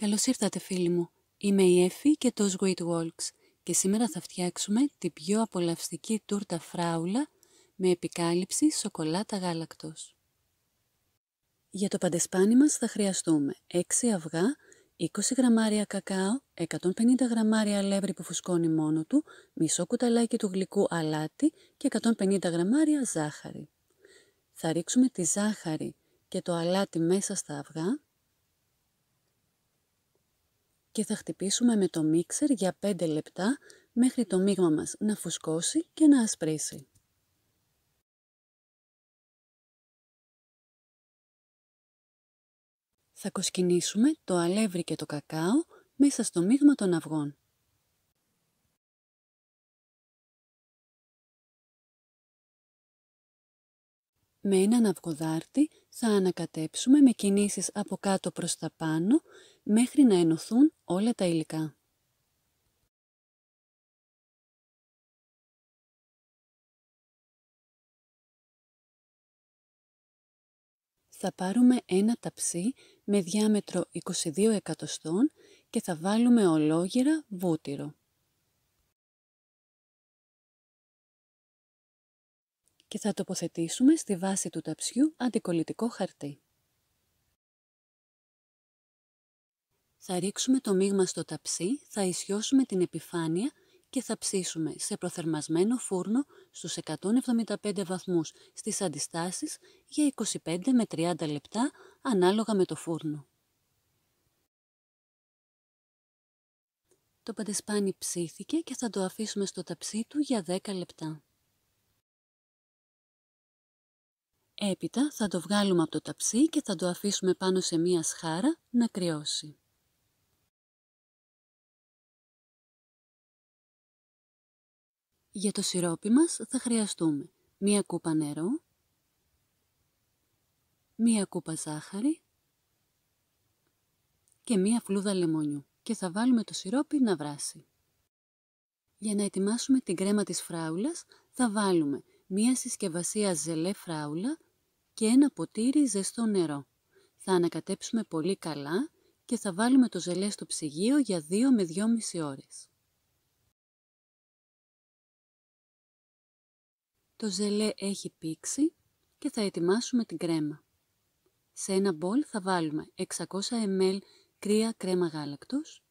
Καλώς ήρθατε φίλοι μου. Είμαι η Εφη και το Sweet Walks και σήμερα θα φτιάξουμε την πιο απολαυστική τούρτα φράουλα με επικάλυψη σοκολάτα γάλακτος. Για το παντεσπάνι μας θα χρειαστούμε 6 αυγά, 20 γραμμάρια κακάο, 150 γραμμάρια αλεύρι που φουσκώνει μόνο του, μισό κουταλάκι του γλυκού αλάτι και 150 γραμμάρια ζάχαρη. Θα ρίξουμε τη ζάχαρη και το αλάτι μέσα στα αυγά και θα χτυπήσουμε με το μίξερ για 5 λεπτά μέχρι το μείγμα μας να φουσκώσει και να ασπρίσει. Θα κοσκινήσουμε το αλεύρι και το κακάο μέσα στο μείγμα των αυγών. Με έναν αυγοδάρτη θα ανακατέψουμε με κινήσεις από κάτω προς τα πάνω μέχρι να ενωθούν όλα τα υλικά. Θα πάρουμε ένα ταψί με διάμετρο 22 εκατοστών και θα βάλουμε ολόγυρα βούτυρο. και θα τοποθετήσουμε στη βάση του ταψιού αντικολλητικό χαρτί. Θα ρίξουμε το μείγμα στο ταψί, θα ισιώσουμε την επιφάνεια και θα ψήσουμε σε προθερμασμένο φούρνο στους 175 βαθμούς στις αντιστάσεις για 25 με 30 λεπτά ανάλογα με το φούρνο. Το παντεσπάνι ψήθηκε και θα το αφήσουμε στο ταψί του για 10 λεπτά. Έπειτα θα το βγάλουμε από το ταψί και θα το αφήσουμε πάνω σε μία σχάρα να κρυώσει. Για το σιρόπι μας θα χρειαστούμε μία κούπα νερό, μία κούπα ζάχαρη και μία φλούδα λεμονιού και θα βάλουμε το σιρόπι να βράσει. Για να ετοιμάσουμε την κρέμα της φράουλας θα βάλουμε μία συσκευασία ζελέ φράουλα και ένα ποτήρι ζεστό νερό. Θα ανακατέψουμε πολύ καλά και θα βάλουμε το ζελέ στο ψυγείο για 2 με 2,5 ώρες. Το ζελέ έχει πήξει και θα ετοιμάσουμε την κρέμα. Σε ένα μπολ θα βάλουμε 600 ml κρύα κρέμα γάλακτος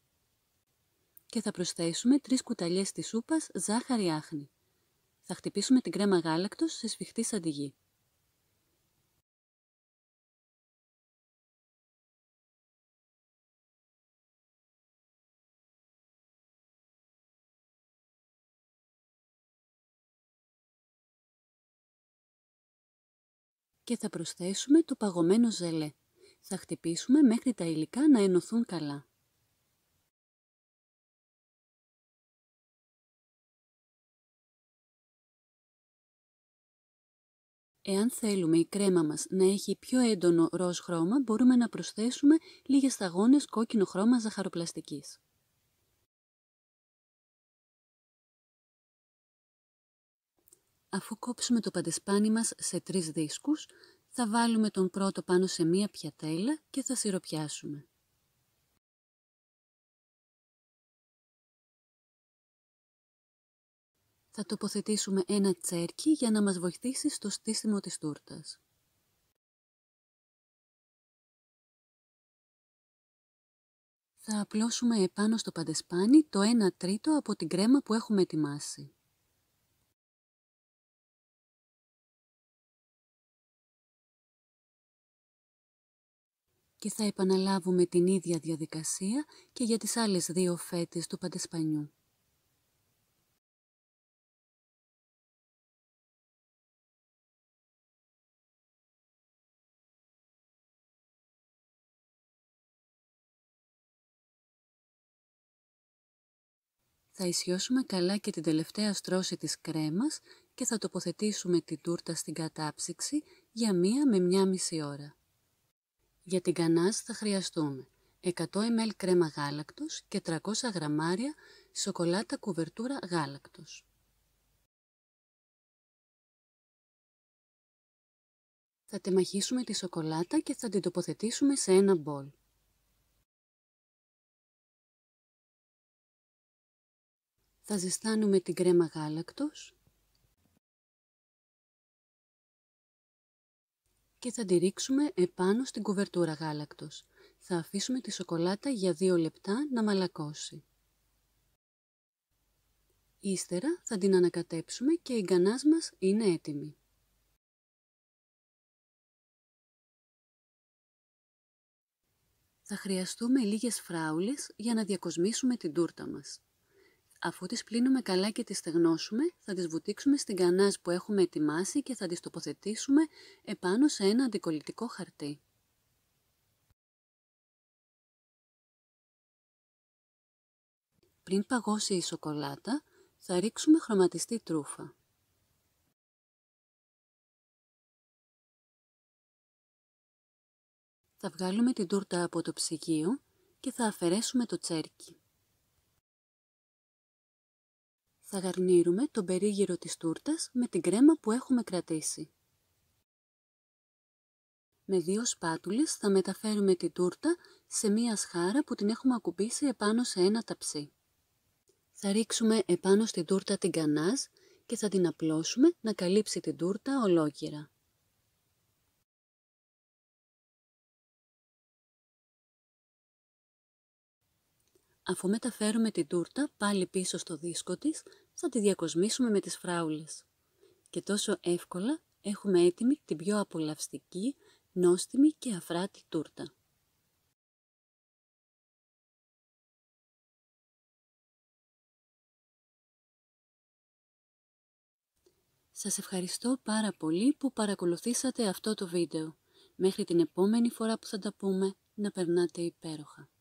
και θα προσθέσουμε 3 κουταλιές της σούπας ζάχαρη άχνη. Θα χτυπήσουμε την κρέμα γάλακτος σε σφιχτή σαντιγή. και θα προσθέσουμε το παγωμένο ζελέ. Θα χτυπήσουμε μέχρι τα υλικά να ενωθούν καλά. Εάν θέλουμε η κρέμα μας να έχει πιο έντονο ροζ χρώμα, μπορούμε να προσθέσουμε λίγες σταγόνες κόκκινο χρώμα ζαχαροπλαστικής. Αφού κόψουμε το παντεσπάνι μας σε τρεις δίσκους, θα βάλουμε τον πρώτο πάνω σε μία πιατέλα και θα σιροπιάσουμε. Θα τοποθετήσουμε ένα τσέρκι για να μας βοηθήσει στο στήσιμο της τούρτας. Θα απλώσουμε επάνω στο παντεσπάνι το 1 τρίτο από την κρέμα που έχουμε ετοιμάσει. και θα επαναλάβουμε την ίδια διαδικασία και για τις άλλες δύο φέτες του παντεσπανιού. Θα ισιώσουμε καλά και την τελευταία στρώση της κρέμας και θα τοποθετήσουμε την τούρτα στην κατάψυξη για μία με μία μισή ώρα. Για την κανάς θα χρειαστούμε 100 ml κρέμα γάλακτος και 300 γραμμάρια σοκολάτα κουβερτούρα γάλακτος. Θα τεμαχίσουμε τη σοκολάτα και θα την τοποθετήσουμε σε ένα μπολ. Θα ζεστάνουμε την κρέμα γάλακτος και θα τη ρίξουμε επάνω στην κουβερτούρα γάλακτος. Θα αφήσουμε τη σοκολάτα για 2 λεπτά να μαλακώσει. Ύστερα θα την ανακατέψουμε και η γκανάς μας είναι έτοιμη. Θα χρειαστούμε λίγες φράουλες για να διακοσμήσουμε την τούρτα μας. Αφού τις πλύνουμε καλά και τις στεγνώσουμε, θα τις βουτήξουμε στην κανάζ που έχουμε ετοιμάσει και θα τις τοποθετήσουμε επάνω σε ένα αντικολλητικό χαρτί. Πριν παγώσει η σοκολάτα, θα ρίξουμε χρωματιστή τρούφα. Θα βγάλουμε την τούρτα από το ψυγείο και θα αφαιρέσουμε το τσέρκι. Θα γαρνίρουμε τον περίγυρο της τούρτας με την κρέμα που έχουμε κρατήσει. Με δύο σπάτουλες θα μεταφέρουμε την τούρτα σε μία σχάρα που την έχουμε ακουμπήσει επάνω σε ένα ταψί. Θα ρίξουμε επάνω στην τούρτα την κανάζ και θα την απλώσουμε να καλύψει την τούρτα ολόκληρα. αφού μεταφέρουμε την τούρτα πάλι πίσω στο δίσκο της, θα τη διακοσμήσουμε με τις φράουλες. Και τόσο εύκολα έχουμε έτοιμη την πιο απολαυστική, νόστιμη και αφράτη τούρτα. Σας ευχαριστώ πάρα πολύ που παρακολουθήσατε αυτό το βίντεο. Μέχρι την επόμενη φορά που θα τα πούμε, να περνάτε υπέροχα.